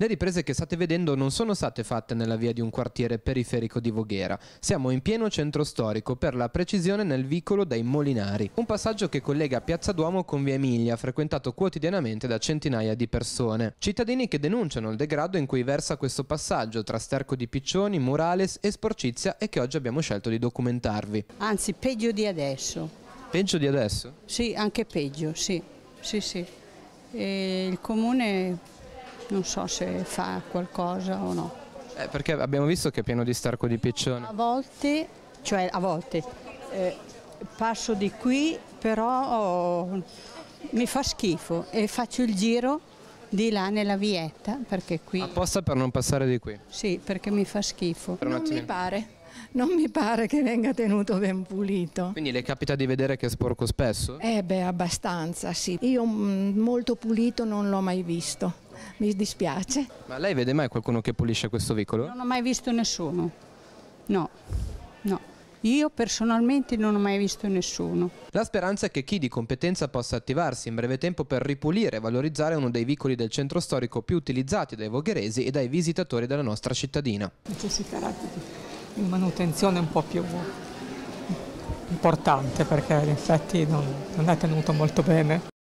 Le riprese che state vedendo non sono state fatte nella via di un quartiere periferico di Voghera. Siamo in pieno centro storico, per la precisione nel vicolo dei Molinari, un passaggio che collega Piazza Duomo con via Emilia, frequentato quotidianamente da centinaia di persone. Cittadini che denunciano il degrado in cui versa questo passaggio tra sterco di piccioni, murales e sporcizia e che oggi abbiamo scelto di documentarvi. Anzi, peggio di adesso. Peggio di adesso? Sì, anche peggio, sì. Sì, sì. E il comune non so se fa qualcosa o no. Eh, perché abbiamo visto che è pieno di starco di piccione. A volte, cioè a volte, eh, passo di qui però oh, mi fa schifo e faccio il giro di là nella vietta perché qui... Apposta per non passare di qui? Sì, perché mi fa schifo. Per non mi pare non mi pare che venga tenuto ben pulito. Quindi le capita di vedere che è sporco spesso? Eh beh, abbastanza, sì. Io mm, molto pulito non l'ho mai visto mi dispiace. Ma lei vede mai qualcuno che pulisce questo veicolo? Non ho mai visto nessuno, no, no. Io personalmente non ho mai visto nessuno. La speranza è che chi di competenza possa attivarsi in breve tempo per ripulire e valorizzare uno dei vicoli del centro storico più utilizzati dai vogheresi e dai visitatori della nostra cittadina. Necessiterà di manutenzione un po' più importante perché in effetti non è tenuto molto bene.